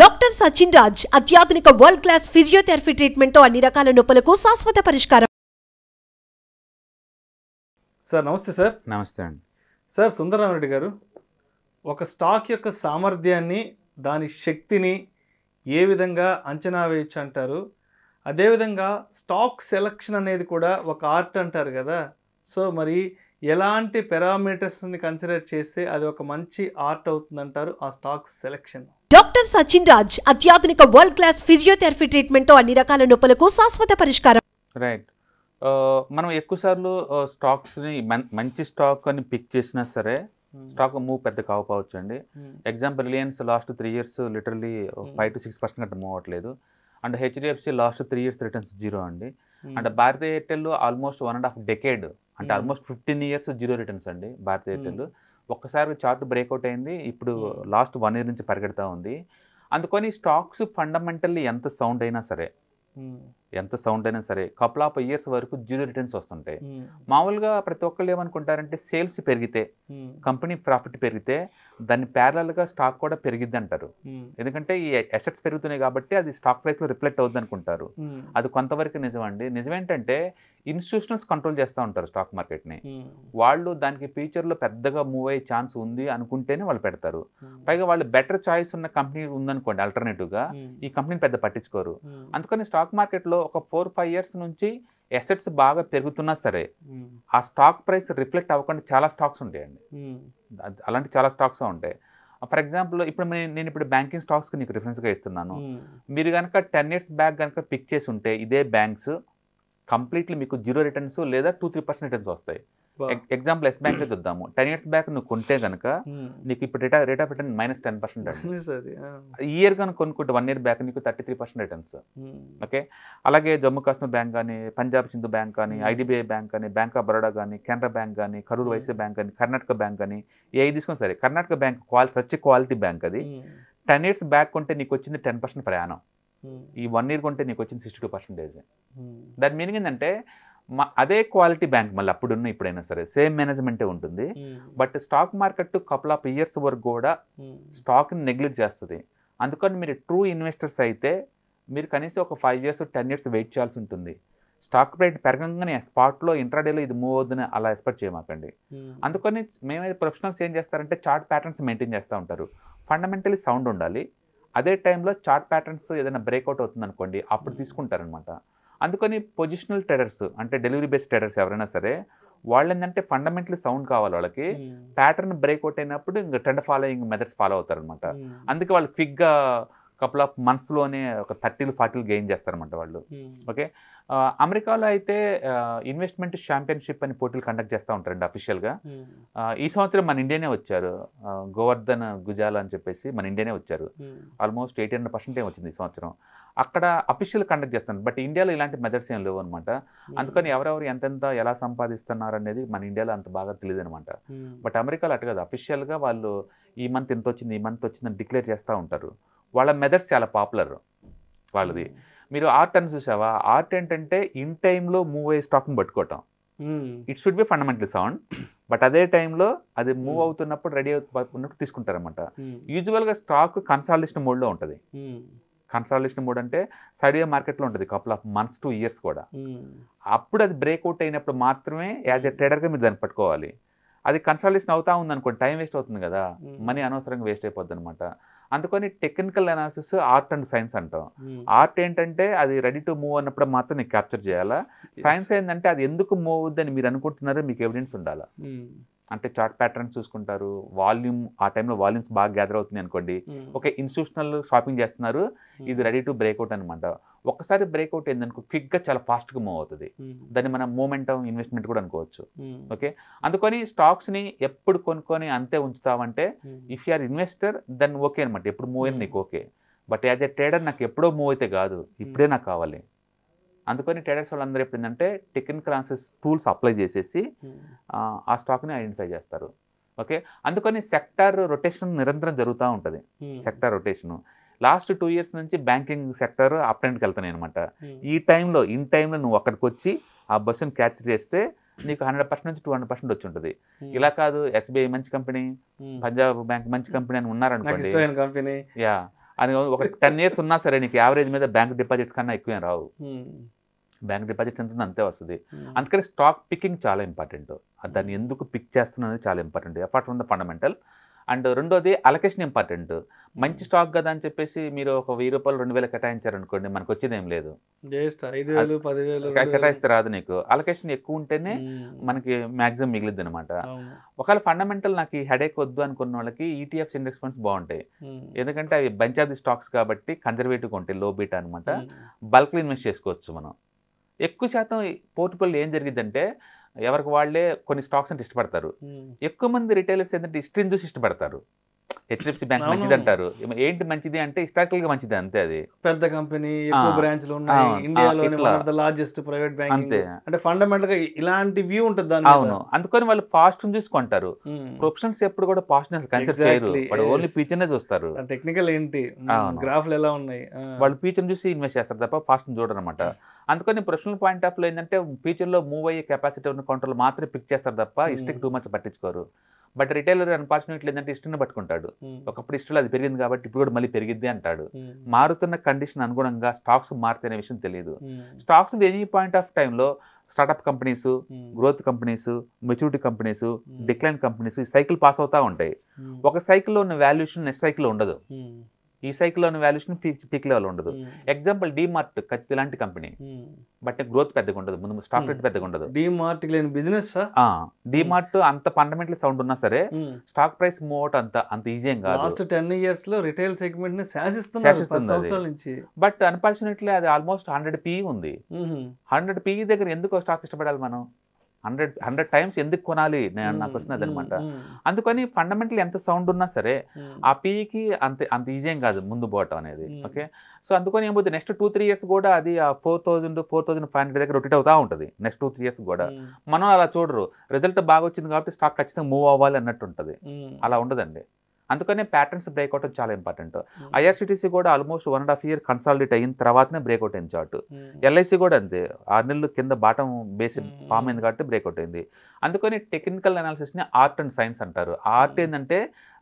Doctor Sachin Raj అత్యాధునిక world class physiotherapy తో అన్ని రకాల నొప్పులకు శాశ్వత పరిష్కారం సార్ నమస్తే సార్ నమస్తే అండి సార్ సుందరరామరెడ్డి గారు ఒక స్టాక్ యొక్క సామర్థ్యాన్ని దాని శక్తిని ఏ విధంగా అంచనా వేయచ్చు అంటారు అదేవిధంగా స్టాక్ సెలక్షన్ అనేది కూడా ఒక ఆర్ట్ అంటారు కదా సో మరి ఎలాంటి పారామీటర్స్ని కన్సిడర్ చేస్తే అది ఒక మంచి ఆర్ట్ అవుతుందంటారు ఆ stock selection doctor Sachin Raj అత్యాధునిక వరల్డ్ క్లాస్ ఫిజియోథెరపీ ట్రీట్మెంట్తో అన్ని రకాల నొప్పులకు శాశ్వత పరిష్కారం రైట్ uh, మనం ఎక్కువసార్లు స్టాక్స్ని uh, మంచి స్టాక్ అని పిక్ చేసినా సరే స్టాక్ hmm. మూవ్ పెద్ద కాకపోవచ్చు hmm. uh, hmm. అండి example Reliance last three years literally five to six percent అంటే మూవ్ అవ్వట్లేదు and HDFC last three years returns zero అండి and Bharatiya Airtel almost one and half decade అంటే almost fifteen years zero returns అండి Bharatiya Airtel ఒక్కసారి chart breakout అయింది ఇప్పుడు hmm. Last one year నుంచి పరిగెడతా ఉంది అందుకని స్టాక్స్ ఫండమెంటల్లీ ఎంత సౌండ్ అయినా సరే hmm. ఎంత సౌండ్ అయినా సరే కపుల్ ఆఫ్ ఇయర్స్ వరకు జీరో రిటర్న్స్ వస్తుంటాయి hmm. మామూలుగా ప్రతి ఒక్కళ్ళు ఏమనుకుంటారంటే సేల్స్ పెరిగితే కంపెనీ hmm. ప్రాఫిట్ పెరిగితే దాన్ని ప్యారల్గా స్టాక్ కూడా పెరిగిద్ది అంటారు hmm. ఎందుకంటే ఈ అసెట్స్ పెరుగుతున్నాయి కాబట్టి అది స్టాక్ ప్రైస్లో రిఫ్లెక్ట్ అవుద్ది అనుకుంటారు అది కొంతవరకు నిజమండి నిజమేంటంటే ఇన్స్టిట్యూషన్స్ కంట్రోల్ చేస్తూ ఉంటారు స్టాక్ మార్కెట్ని వాళ్ళు దానికి ఫ్యూచర్లో పెద్దగా మూవ్ అయ్యే ఛాన్స్ ఉంది అనుకుంటేనే వాళ్ళు పెడతారు పైగా వాళ్ళు బెటర్ చాయిస్ ఉన్న కంపెనీ ఉందనుకోండి ఆల్టర్నేటివ్గా ఈ కంపెనీని పెద్ద పట్టించుకోరు అందుకని స్టాక్ మార్కెట్లో ఒక ఫోర్ ఫైవ్ ఇయర్స్ నుంచి ఎసెట్స్ బాగా పెరుగుతున్నా సరే ఆ స్టాక్ ప్రైస్ రిఫ్లెక్ట్ అవ్వకుండా చాలా స్టాక్స్ ఉంటాయండి అలాంటి చాలా స్టాక్స్ ఉంటాయి ఫర్ ఎగ్జాంపుల్ ఇప్పుడు నేను ఇప్పుడు బ్యాంకింగ్ స్టాక్స్కి నీకు రిఫరెన్స్గా ఇస్తున్నాను మీరు కనుక టెన్ ఇయర్స్ బ్యాక్ కనుక పిక్ చేసి ఉంటే ఇదే బ్యాంక్స్ కంప్లీట్లీ మీకు జీరో రిటర్న్స్ లేదా టూ త్రీ పర్సెంట్ రిటర్న్స్ వస్తాయి ఎగ్జాంపుల్ ఎస్ బ్యాంక్ చూద్దాము టెన్ ఇయర్స్ బ్యాక్ నువ్వు కొంటే కనుక నీకు ఇప్పుడు rate rate of return minus ten percent year కనుక కొనుక్కుంటే వన్ ఇయర్ బ్యాక్ నీకు thirty three percent returns okay అలాగే జమ్మూ కాశ్మీర్ బ్యాంక్ కానీ పంజాబ్ సింధు బ్యాంక్ కానీ ఐడిబిఐ బ్యాంక్ కానీ బ్యాంక్ ఆఫ్ బరోడా కానీ కెనరా బ్యాంక్ కానీ కరూర్ వైశ్య బ్యాంక్ కానీ కర్ణాటక బ్యాంక్ కానీ ఏ తీసుకుని సరే Karnataka bank quality such quality bank అది టెన్ ఇయర్స్ బ్యాక్ కొంటే నీకు వచ్చింది టెన్ పర్సెంట్ ప్రయాణం ఈ వన్ ఇయర్ కొంటే నీకు వచ్చింది సిక్స్టీ టూ పర్సెంటేజ్ దాని మీనింగ్ ఏంటంటే అదే క్వాలిటీ బ్యాంక్ మళ్ళీ అప్పుడున్న ఇప్పుడైనా సరే సేమ్ మేనేజ్మెంటే ఉంటుంది but stock market couple of years వరకు కూడా స్టాక్ని నెగ్లెక్ట్ చేస్తుంది అందుకని మీరు ట్రూ ఇన్వెస్టర్స్ అయితే మీరు కనీసం ఒక five years ten years wait చేయాల్సి ఉంటుంది స్టాక్ రేట్ పెరగంగానే స్పాట్లో ఇంట్రాడేలో ఇది మూవ్ అవుతుందని అలా ఎక్స్పెక్ట్ చేయమాకండి అందుకని మేమైతే ప్రొఫెషనల్స్ ఏం చేస్తారంటే చార్ట్ ప్యాటర్న్స్ మెయింటైన్ చేస్తూ ఉంటారు ఫండమెంటలీ సౌండ్ ఉండాలి అదే టైంలో చార్ట్ ప్యాటర్న్స్ ఏదైనా బ్రేక్అవుట్ అవుతుంది అనుకోండి అప్పుడు తీసుకుంటారనమాట అందుకని పొజిషనల్ టెడర్స్ అంటే డెలివరీ బేస్డ్ టెడర్స్ ఎవరైనా సరే వాళ్ళు ఏంటంటే ఫండమెంటల్ సౌండ్ కావాలి వాళ్ళకి ప్యాటర్న్ బ్రేక్ అవుట్ అయినప్పుడు ఇంకా ట్రెండ్ ఫాలోయింగ్ మెథడ్స్ ఫాలో అవుతారు అనమాట అందుకే వాళ్ళు క్విక్గా కపుల్ ఆఫ్ మంత్స్లోనే ఒక థర్టీలు ఫార్టీలు గెయిన్ చేస్తారన్నమాట వాళ్ళు ఓకే hmm. అమెరికాలో అయితే ఇన్వెస్ట్మెంట్ ఛాంపియన్షిప్ అని పోటీలు కండక్ట్ చేస్తూ ఉంటారండి అఫీషియల్గా hmm. ఈ సంవత్సరం మన ఇండియానే వచ్చారు గోవర్ధన్ గుజాల్ అని చెప్పేసి మన ఇండియానే వచ్చారు ఆల్మోస్ట్ ఎయిటీ హండ్రెడ్ పర్సెంట్ వచ్చింది ఈ సంవత్సరం అక్కడ అఫీషియల్ కండక్ట్ చేస్తాను బట్ ఇండియాలో ఇలాంటి మెథడ్స్ ఏం లేవు అనమాట hmm. అందుకని ఎవరెవరు ఎంతెంత ఎలా సంపాదిస్తున్నారు అనేది మన ఇండియాలో అంత బాగా తెలియదు అనమాట బట్ అమెరికాలో అటు కాదు అఫీషియల్గా వాళ్ళు ఈ మంత్ ఎంత వచ్చింది ఈ మంత్ వచ్చిందని డిక్లేర్ చేస్తూ ఉంటారు వాళ్ళ మెథడ్స్ చాలా పాపులర్ వాళ్ళది hmm. మీరు ఆర్ట్ అని చూసావా ఆర్ట్ ఏంటంటే ఇన్ టైంలో మూవ్ అయ్యే స్టాక్ని పట్టుకోవటం it should be fundamental sound but అదే టైంలో అది మూవ్ hmm. అవుతున్నప్పుడు రెడీ అవుతున్నప్పుడు తీసుకుంటారనమాట యూజువల్గా స్టాక్ కన్సాలిషన్ మోడ్లో ఉంటుంది కన్సాలిషన్ మోడ్ అంటే సైడియా మార్కెట్లో ఉంటుంది couple of months two years కూడా hmm. అప్పుడు అది బ్రేక్అవుట్ అయినప్పుడు మాత్రమే యాజ్ ఎ ట్రేడర్గా మీరు దాన్ని పట్టుకోవాలి అది కన్సల్టేషన్ అవుతా ఉందనుకోండి టైం వేస్ట్ అవుతుంది కదా మనీ hmm. అనవసరంగా వేస్ట్ అయిపోద్ది అనమాట అందుకని technical analysis art and science అంటాం ఆర్ట్ hmm. ఏంటంటే అది రెడీ టు మూవ్ అన్నప్పుడు మాత్రం క్యాప్చర్ చేయాలా సైన్స్ ఏంటంటే అది ఎందుకు మూవ్ అవుద్దని మీరు అనుకుంటున్నారో మీకు ఎవిడెన్స్ ఉండాలా hmm. అంటే చార్ట్ ప్యాటర్న్ చూసుకుంటారు వాల్యూమ్ ఆ టైంలో వాల్యూమ్స్ బాగా గ్యాదర్ అవుతుంది అనుకోండి hmm. ఒక ఇన్స్టిట్యూషనల్ షాపింగ్ చేస్తున్నారు hmm. ఇది రెడీ టు బ్రేక్అవుట్ అనమాట ఒకసారి బ్రేక్అవుట్ ఏందనుకో క్విక్గా చాలా ఫాస్ట్గా మూవ్ అవుతుంది hmm. దాన్ని మనం మూమెంటం ఇన్వెస్ట్మెంట్ కూడా అనుకోవచ్చు ఓకే అందుకని స్టాక్స్ని ఎప్పుడు కొనుక్కొని అంతే ఉంచుతావంటే if you're are investor then okay అనమాట ఎప్పుడు మూవ్ అయినా నీకు okay but as a trader నాకు ఎప్పుడో మూవ్ అయితే కాదు ఇప్పుడే నాకు కావాలి అందుకని ట్రేడర్స్ వాళ్ళందరూ ఎప్పుడు ఏంటంటే క్రాన్సెస్ టూల్స్ అప్లై చేసేసి hmm. ఆ స్టాక్ని ఐడెంటిఫై చేస్తారు ఓకే అందుకని సెక్టార్ రొటేషన్ నిరంతరం జరుగుతూ ఉంటుంది hmm. Sector rotation last two years నుంచి బ్యాంకింగ్ సెక్టర్ అప్ అండ్కి వెళ్తున్నాయి అనమాట hmm. ఈ టైంలో ఇన్ టైంలో నువ్వు అక్కడికి వచ్చి ఆ బస్సును క్యాచ్ చేస్తే నీకు హండ్రెడ్ పర్సెంట్ నుంచి టూ హండ్రెడ్ పర్సెంట్ వచ్చి ఉంటుంది ఇలా కాదు ఎస్బీఐ మంచి కంపెనీ పంజాబ్ బ్యాంక్ మంచి కంపెనీ అని ఉన్నారనుకోండి యా అని ఒక టెన్ ఇయర్స్ ఉన్నా సరే నీకు యావరేజ్ మీద బ్యాంక్ డిపాజిట్స్ కన్నా ఎక్కువ రావు బ్యాంక్ hmm. డిపాజిట్ ఎంత అంతే వస్తుంది hmm. అందుకని స్టాక్ పికింగ్ చాలా ఇంపార్టెంట్ దాన్ని ఎందుకు పిక్ చేస్తున్నది చాలా important apart from the fundamental and రెండోది అలకేషన్ ఇంపార్టెంట్ మంచి స్టాక్ hmm. కదా అని చెప్పేసి మీరు ఒక వెయ్యి రూపాయలు రెండు వేలు కేటాయించారనుకోండి మనకు వచ్చేది ఏం లేదు కేటాయిస్తే రాదు నీకు అలకేషన్ ఎక్కువ ఉంటేనే hmm. మనకి మాక్సిమం మిగిలిద్ది అనమాట ఒకవేళ ఫండమెంటల్ నాకు ఈ హెడేక్ వద్దు అనుకున్న వాళ్ళకి ఈటీఎఫ్ ఇండెక్స్ ఫండ్స్ బాగుంటాయి hmm. ఎందుకంటే అవి బంచ్ ఆఫ్ ది స్టాక్స్ కాబట్టి కన్జర్వేటివ్గా ఉంటాయి లో బీట్ అనమాట బల్క్లో ఇన్వెస్ట్ చేసుకోవచ్చు మనం ఎక్కువ శాతం పోర్టుపల్లి ఏం జరిగిందంటే ఎవరికి వాళ్ళే కొన్ని స్టాక్స్ అంటే ఇష్టపడతారు ఎక్కువ మంది రిటైలర్స్ ఏంటంటే ఇష్టం చూసి ఇష్టపడతారు హెచ్డిఎఫ్సి బ్యాంక్ మంచిది అంటారు ఏంటి మంచిది అంటే హిస్టారికల్ గా మంచిది అంతే అది పెద్ద కంపెనీ బ్రాంచ్లు ఉన్నాయి ఇండియాలోని లార్జెస్ట్ ప్రైవేట్ బ్యాంక్ అంతే అంటే ఫండమెంటల్ గా ఇలాంటి వ్యూ ఉంటుంది అవును అందుకని వాళ్ళు పాస్ట్ చూసుకుంటారు ప్రొఫెషన్స్ ఎప్పుడు కూడా పాస్ట్ కన్సిడర్ చేయరు వాళ్ళు ఓన్లీ ఫీచర్ చూస్తారు టెక్నికల్ ఏంటి గ్రాఫ్లు ఎలా ఉన్నాయి వాళ్ళు ఫీచర్ చూసి ఇన్వెస్ట్ చేస్తారు తప్ప పాస్ట్ చూడరు అనమాట అందుకని ప్రొఫెషనల్ పాయింట్ ఆఫ్ లో ఏంటంటే ఫ్యూచర్ లో మూవ్ అయ్యే కెపాసిటీ ఉన్న కౌంటర్లు మాత్రమే పిక్ చేస్తారు తప్ప ఇస్టెక్ టూ మంత్స్ పట్టించుకోరు బట్ రిటైలర్ అన్ఫార్చునేట్లీ ఏంటంటే ఇష్టం పట్టుకుంటాడు hmm. ఒకప్పుడు ఇష్టంలో అది పెరిగింది కాబట్టి ఇప్పుడు కూడా మళ్ళీ పెరిగిద్ది అంటాడు hmm. మారుతున్న కండిషన్ అనుగుణంగా స్టాక్స్ మారుతున్న విషయం తెలియదు స్టాక్స్ ఎనీ పాయింట్ ఆఫ్ టైంలో startup companies growth companies maturity companies decline companies ఈ సైకిల్ పాస్ అవుతా ఉంటాయి hmm. ఒక సైకిల్లో ఉన్న వాల్యుయేషన్ నెక్స్ట్ సైకిల్లో ఉండదు ఈ సైకిల్లోని వాల్యూషన్ పీక్ పీక్ లెవెల్ ఉండదు ఎగ్జాంపుల్ డిమార్ట్ కత్తి లాంటి కంపెనీ బట్ గ్రోత్ పెద్దగా ఉండదు ముందు స్టాక్ రేట్ పెద్దగా ఉండదు డిమార్ట్ లేని బిజినెస్ డిమార్ట్ అంత ఫండమెంటల్ సౌండ్ ఉన్నా సరే స్టాక్ ప్రైస్ మూవ్ అవుట్ అంత అంత ఈజీ కాదు టెన్ ఇయర్స్ లో రిటైల్ సెగ్మెంట్ నుంచి బట్ అన్ఫార్చునేట్లీ అది ఆల్మోస్ట్ హండ్రెడ్ పీ ఉంది హండ్రెడ్ hmm. పీ దగ్గర ఎందుకు స్టాక్ ఇష్టపడాలి మనం హండ్రెడ్ హండ్రెడ్ టైమ్స్ ఎందుకు కొనాలి నేను నాకు వస్తున్నది అనమాట అందుకని ఫండమెంటల్ ఎంత సౌండ్ ఉన్నా సరే ఆ పీకి అంత అంత ఈజీ కాదు ముందు పోవటం అనేది ఓకే సో అందుకని ఏమవుతుంది నెక్స్ట్ టూ త్రీ ఇయర్స్ కూడా అది ఆ four thousand four thousand five hundred దగ్గర రొటేట్ అవుతా ఉంటుంది నెక్స్ట్ టూ త్రీ ఇయర్స్ కూడా మనం అలా చూడరు రిజల్ట్ బాగా వచ్చింది కాబట్టి స్టాక్ ఖచ్చితంగా మూవ్ అవ్వాలి అన్నట్టు ఉంటుంది అలా ఉండదండి అందుకనే ప్యాటర్న్స్ బ్రేక్అవుట్ చాలా ఇంపార్టెంట్ ఐఆర్సిటీసీ hmm. కూడా almost one and half year consolidate అయిన తర్వాతనే బ్రేక్అవుట్ అయింది చార్ట్ ఎల్ఐసి hmm. కూడా అంతే ఆరు నెలలు కింద బాటం బేసి ఫామ్ అయింది కాబట్టి బ్రేక్అవుట్ అయింది అందుకని టెక్నికల్ అనాలిసిస్ని ఆర్ట్ అండ్ సైన్స్ అంటారు ఆర్ట్ ఏంటంటే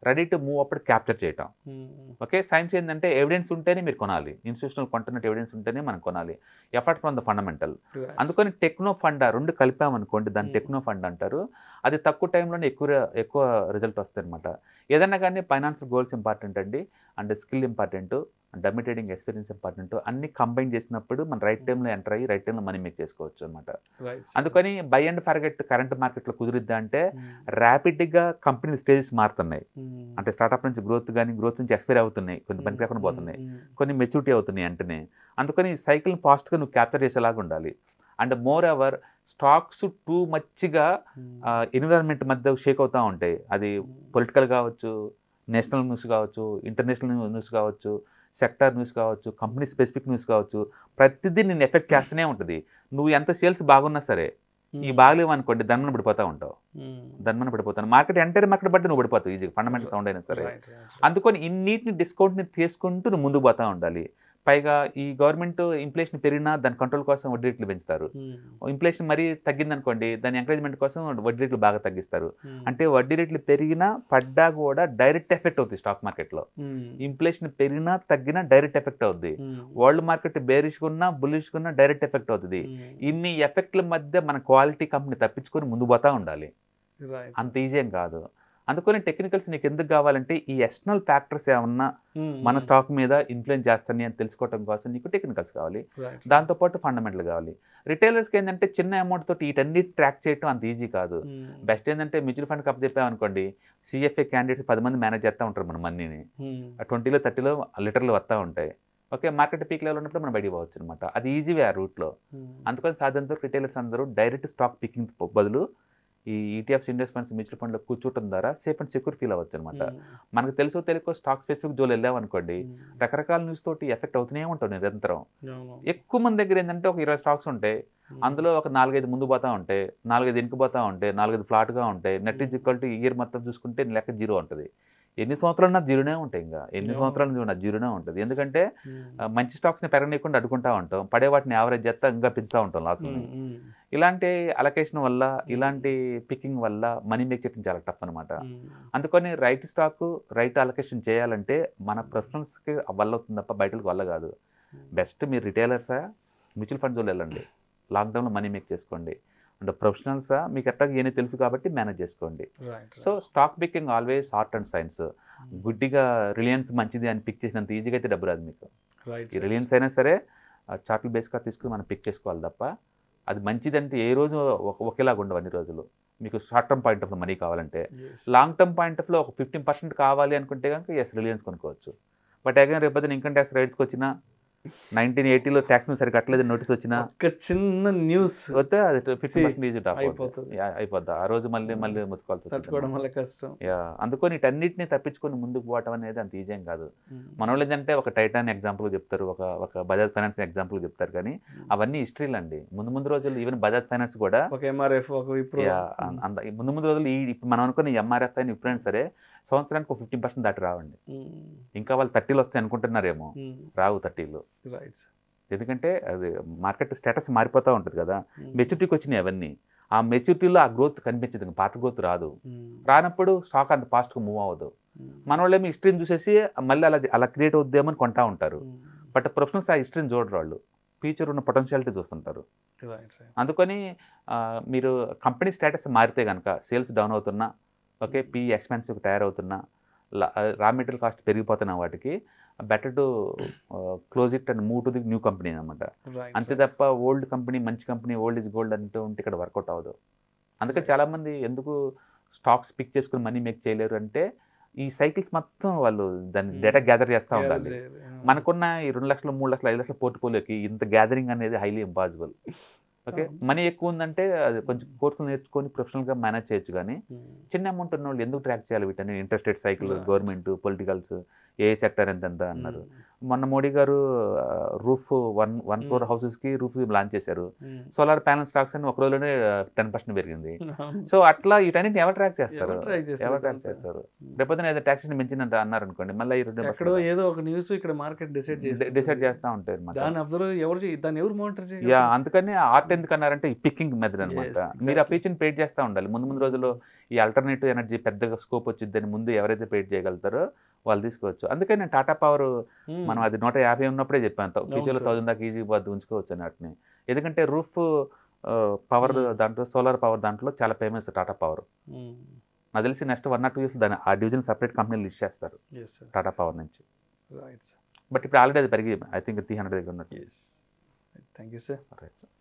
రెడీ టు మూవ్ అప్పుడు క్యాప్చర్ చేయటం hmm. ఓకే సైన్స్ ఏంటంటే ఎవిడెన్స్ ఉంటేనే మీరు కొనాలి ఇన్స్టిట్యూషనల్ కంటెంట్ ఎవిడెన్స్ ఉంటేనే మనం కొనాలి ఎఫర్ట్ ఫ్రమ్ ద ఫండమెంటల్ అందుకని టెక్నో ఫండ్ రెండు కలిపామనుకోండి దాన్ని టెక్నో ఫండ్ అంటారు అది తక్కువ టైంలోనే ఎక్కువ ఎక్కువ రిజల్ట్ వస్తాయి అనమాట ఏదైనా కానీ ఫైనాన్షియల్ గోల్స్ ఇంపార్టెంట్ అండి and skill important dummy trading experience important అన్ని కంబైన్ చేసినప్పుడు మనం రైట్ hmm. టైంలో ఎంటర్ అయ్యి రైట్ టైంలో మనీ మేక్ చేసుకోవచ్చు అనమాట అందుకని బై అండ్ ఫర్గెట్ కరెంట్ మార్కెట్లో కుదిరిద్దా అంటే hmm. ర్యాపిడ్గా కంపెనీ స్టేజెస్ మారుతున్నాయి hmm. అంటే స్టార్ట్అప్ నుంచి గ్రోత్ కానీ గ్రోత్ నుంచి ఎక్స్పైర్ అవుతున్నాయి కొన్ని పని రాకుండా పోతున్నాయి కొన్ని మెచ్యూరిటీ అవుతున్నాయి అంటేనే అందుకని ఈ సైకిల్ని ఫాస్ట్గా నువ్వు క్యాప్చర్ చేసేలాగా ఉండాలి and more ever stocks too మచ్గా ఎన్విరాన్మెంట్ మధ్య షేక్ అవుతూ ఉంటాయి అది పొలిటికల్ కావచ్చు నేషనల్ న్యూస్ కావచ్చు ఇంటర్నేషనల్ న్యూస్ కావచ్చు సెక్టార్ న్యూస్ కావచ్చు కంపెనీ స్పెసిఫిక్ న్యూస్ కావచ్చు ప్రతిదీ నేను ఎఫెక్ట్ చేస్తూనే ఉంటుంది నువ్వు ఎంత సేల్స్ బాగున్నా సరే ఈ బాగలేవు అనుకోండి ధనమన పడిపోతా ఉంటావు ధనమన పడిపోతాను మార్కెట్ ఎంటర్ మార్కెట్ బట్టి నువ్వు పడిపోతావు ఈజీ ఫండమెంటల్ సౌండ్ అయినా సరే అందుకని ఇన్నిటిని డిస్కౌంట్ని తీసుకుంటూ నువ్వు ముందుకు పోతా ఉండాలి పైగా ఈ గవర్నమెంట్ ఇన్ఫ్లేషన్ పెరిగినా దాని కంట్రోల్ కోసం వడ్డీ రేట్లు పెంచుతారు ఇన్ఫ్లేషన్ hmm. మరీ తగ్గిందనుకోండి దాని ఎంకరేజ్మెంట్ కోసం వడ్డీ రేట్లు బాగా తగ్గిస్తారు hmm. అంటే వడ్డీ రేట్లు పెరిగినా పడ్డా కూడా డైరెక్ట్ ఎఫెక్ట్ అవుతుంది స్టాక్ మార్కెట్లో ఇన్ఫ్లేషన్ పెరిగినా తగ్గినా డైరెక్ట్ ఎఫెక్ట్ అవుద్ది వరల్డ్ మార్కెట్ బేరిష్గా ఉన్నా డైరెక్ట్ ఎఫెక్ట్ అవుతుంది ఇన్ని ఎఫెక్ట్ల మధ్య మన క్వాలిటీ కంపెనీ తప్పించుకొని ముందు పోతా ఉండాలి అంత ఈజీ ఏం కాదు అందుకని టెక్నికల్స్ నీకు ఎందుకు కావాలంటే ఈ ఎక్స్టర్నల్ ఫ్యాక్టర్స్ ఏమన్నా మన స్టాక్ మీద ఇన్ఫ్లుయెన్స్ చేస్తాయి అని తెలుసుకోవడం కోసం నీకు టెక్నికల్స్ కావాలి దాంతోపాటు ఫండమెంటల్ కావాలి రిటైలర్స్కి ఏంటంటే చిన్న అమౌంట్ తోటి వీటన్ని ట్రాక్ చేయడం అంత ఈజీ కాదు బెస్ట్ ఏంటంటే మ్యూచువల్ ఫండ్ కప్ చెప్పామనుకోండి సిఎఫ్ఏ క్యాండిడేట్స్ పది మంది మేనేజ్ చేస్తూ ఉంటారు మన మనీని ట్వంటీలో థర్టీలో లీటర్లు వస్తూ ఉంటాయి ఓకే మార్కెట్ పీక్ లెవెల్ ఉన్నప్పుడు మనం బయటికి పోవచ్చు అనమాట అది ఈజీవే ఆ రూట్లో అందుకని సాధ్యంతో రిటైలర్స్ అందరూ డైరెక్ట్ స్టాక్ పికింగ్ బదులు ఈ ఈటీఎఫ్స్ ఇన్వెస్ట్మెంట్స్ ఫండ్స్ మ్యూచువల్ ఫండ్లో కూర్చోవడం ద్వారా సేఫ్ అండ్ సెక్యూర్ ఫీల్ అవ్వచ్చు అనమాట hmm. మనకు తెలుసో తెలియకో స్టాక్ స్పెసిఫిక్ జోలు వెళ్ళామనుకోండి hmm. రకరకాల న్యూస్ తోటి ఎఫెక్ట్ అవుతూనే ఉంటాం నిరంతరం ఎక్కువ మంది దగ్గర ఏంటంటే ఒక ఇరవై స్టాక్స్ ఉంటాయి hmm. అందులో ఒక నాలుగైదు ముందు పోతా ఉంటాయి నాలుగైదు వెనుక పోతా ఉంటాయి నాలుగైదు ఫ్లాట్గా ఉంటాయి net is equal to year మొత్తం చూసుకుంటే లెక్క జీరో ఉంటుంది ఎన్ని సంవత్సరాలు నా జీరోనే ఉంటాయి ఇంకా ఎన్ని సంవత్సరాలు నా జీరోనే ఉంటుంది ఎందుకంటే మంచి స్టాక్స్ని పెరగనీయకుండా అడ్డుకుంటా ఉంటాం పడే వాటిని యావరేజ్ చేస్తా ఇంకా పెంచుతూ ఉంటాం లాస్ట్ ఇలాంటి అలొకేషన్ వల్ల ఇలాంటి పికింగ్ వల్ల మనీ మేక్ చేయడం చాలా టఫ్ అనమాట అందుకని రైట్ స్టాక్ రైట్ అలొకేషన్ చేయాలంటే మన ప్రిఫరెన్స్కి వల్ల అవుతుంది తప్ప బయటకు వల్ల కాదు బెస్ట్ మీరు రిటైలర్సా మ్యూచువల్ ఫండ్స్ వెళ్ళండి లాక్డౌన్లో మనీ మేక్ చేసుకోండి అంటే ప్రొఫెషనల్స్ మీకు ఎట్లా ఏమీ తెలుసు కాబట్టి మేనేజ్ చేసుకోండి so stock picking always art and science hmm. గుడ్డిగా రిలయన్స్ మంచిది అని పిక్ చేసినంత ఈజీగా అయితే డబ్బు రాదు మీకు రిలయన్స్ అయినా సరే చార్ట్లు బేస్గా తీసుకుని మనం పిక్ చేసుకోవాలి తప్ప అది మంచిది అంటే ఏ రోజు ఒకేలాగా ఉండవు అన్ని రోజులు మీకు short term point of money కావాలంటే లాంగ్ టర్మ్ పాయింట్ ఆఫ్లో ఒక ఫిఫ్టీన్ పర్సెంట్ కావాలి అనుకుంటే కనుక ఎస్ రిలయన్స్ కొనుక్కోవచ్చు బట్ అగైన్ రేపొద్దున ఇన్కమ్ ట్యాక్స్ రైట్స్కి వచ్చినా నైన్టీన్ ఎయిటీలో ట్యాక్స్ మీద సరిగ్గా కట్టలేదు నోటీస్ వచ్చిన చిన్న న్యూస్ వస్తే అది ఫిఫ్టీ పర్సెంట్ అయిపోతుంది అయిపోద్ది ఆ రోజు మళ్ళీ మళ్ళీ ముచ్చుకోవాలి కష్టం యా అందుకని వీటన్నిటిని తప్పించుకొని ముందుకు పోవటం అనేది అంత ఈజీ కాదు మన వాళ్ళు ఏంటంటే ఒక టైటాన్ ఎగ్జాంపుల్ చెప్తారు ఒక ఒక బజాజ్ ఫైనాన్స్ ఎగ్జాంపుల్ చెప్తారు కానీ అవన్నీ హిస్టరీలు అండి ముందు ముందు రోజులు ఈవెన్ బజాజ్ ఫైనాన్స్ కూడా ఒక ఎంఆర్ఎఫ్ ఒక ముందు ముందు రోజులు ఈ మనం అనుకున్న ఎంఆర్ఎఫ్ అని ఇప్పుడైనా సరే సంవత్సరానికి ఒక ఫిఫ్టీన్ పర్సెంట్ దాటి రావండి ఇంకా వాళ్ళు థర్టీలు వస్తాయి అనుకుంటున్నారేమో రావు థర్టీలు ఎందుకంటే అది మార్కెట్ స్టేటస్ మారిపోతూ ఉంటుంది కదా hmm. మెచ్యూరిటీకి వచ్చినాయి అవన్నీ ఆ మెచ్యూరిటీలో ఆ గ్రోత్ కనిపించదు పాత గ్రోత్ రాదు hmm. రానప్పుడు స్టాక్ అంత ఫాస్ట్గా మూవ్ అవ్వదు hmm. మన వాళ్ళేమో హిస్టరీని చూసేసి మళ్ళీ అలా అలా క్రియేట్ అవుద్దామని కొంటా ఉంటారు బట్ ప్రొఫెషనల్స్ ఆ హిస్టరీని చూడరు వాళ్ళు ఫ్యూచర్ ఉన్న పొటెన్షియాలిటీ చూస్తుంటారు అందుకని మీరు కంపెనీ స్టేటస్ మారితే కనుక సేల్స్ డౌన్ అవుతున్నా ఓకే పీ ఎక్స్పెన్సివ్ తయారవుతున్నా రా మెటీరియల్ కాస్ట్ పెరిగిపోతున్నా వాటికి better to close it and move to the new company అనమాట అంతే తప్ప ఓల్డ్ కంపెనీ మంచి కంపెనీ ఓల్డ్ ఇస్ గోల్డ్ అంటూ ఉంటే ఇక్కడ వర్కౌట్ అవ్వదు అందుకే చాలామంది ఎందుకు స్టాక్స్ పిక్ చేసుకుని మనీ మేక్ చేయలేరు అంటే ఈ సైకిల్స్ మొత్తం వాళ్ళు దాన్ని hmm. డేటా గ్యాదర్ చేస్తూ ఉండాలి మనకున్న ఈ రెండు లక్షలు మూడు లక్షలు ఐదు లక్షల పోర్ట్ఫోలియోకి ఇంత గ్యాదరింగ్ అనేది హైలీ ఇంపాసిబుల్ ఓకే మనీ ఎక్కువ ఉందంటే అది కొంచెం కోర్సులు నేర్చుకొని ప్రొఫెషనల్గా మేనేజ్ చేయొచ్చు కానీ చిన్న అమౌంట్ ఉన్న వాళ్ళు ఎందుకు ట్రాక్ చేయాలి వీటన్నీ ఇంట్రెస్టెడ్ సైకిల్ గవర్నమెంట్ పొలిటికల్స్ ఏ సెక్టర్ ఎంత ఎంత అన్నారు మొన్న Modi garu roof one one four houses కి రూఫ్ లాంచ్ చేశారు సోలార్ ప్యానల్ స్టాక్స్ అని ఒక రోజులోనే టెన్ పర్సెంట్ పెరిగింది సో అట్లా వీటన్నిటిని ఎవరు ట్రాక్ చేస్తారు ఎవరు ట్రాక్ చేస్తారు రేపొద్దున ఏదో ట్యాక్స్ మించిన అన్నారు అనుకోండి మళ్ళీ ఈ రెండు ఏదో ఒక న్యూస్ ఇక్కడ మార్కెట్ డిసైడ్ డిసైడ్ చేస్తా ఉంటారు దాన్ని ఎవరు దాన్ని ఎవరు మానిటర్ యా అందుకని ఆర్ట్ ఎందుకు అన్నారంటే పిక్కింగ్ మెథడ్ అనమాట మీరు ఆ పీచ్ ని పెయిట్ చేస్తా ఉండాలి ముందు ముందు రోజుల్లో ఈ ఆల్టర్నేటివ్ ఎనర్జీ పెద్దగా స్కోప్ వచ్చిద్దని ముందు ఎవరైతే పెయిట్ చేయగలుగుతారో వాళ్ళు తీసుకోవచ్చు అందుకే నేను టాటా పవర్ hmm. మనం అది నూట యాభై ఉన్నప్పుడే చెప్పాను ఫ్యూచర్లో థౌసండ్ దాకా ఈజీ పోద్ది ఉంచుకోవచ్చు అని వాటిని ఎందుకంటే రూఫ్ పవర్ hmm. దాంట్లో సోలార్ పవర్ దాంట్లో చాలా ఫేమస్ టాటా పవర్ నాకు తెలిసి next one or two years దాని ఆ డివిజన్ సపరేట్ కంపెనీలు లిస్ట్ చేస్తారు టాటా పవర్ నుంచి బట్ ఇప్పుడు ఆల్రెడీ అది పెరిగి ఐ థింక్ త్రీ హండ్రెడ్ దగ్గర ఉన్నట్టు thank you sir right sir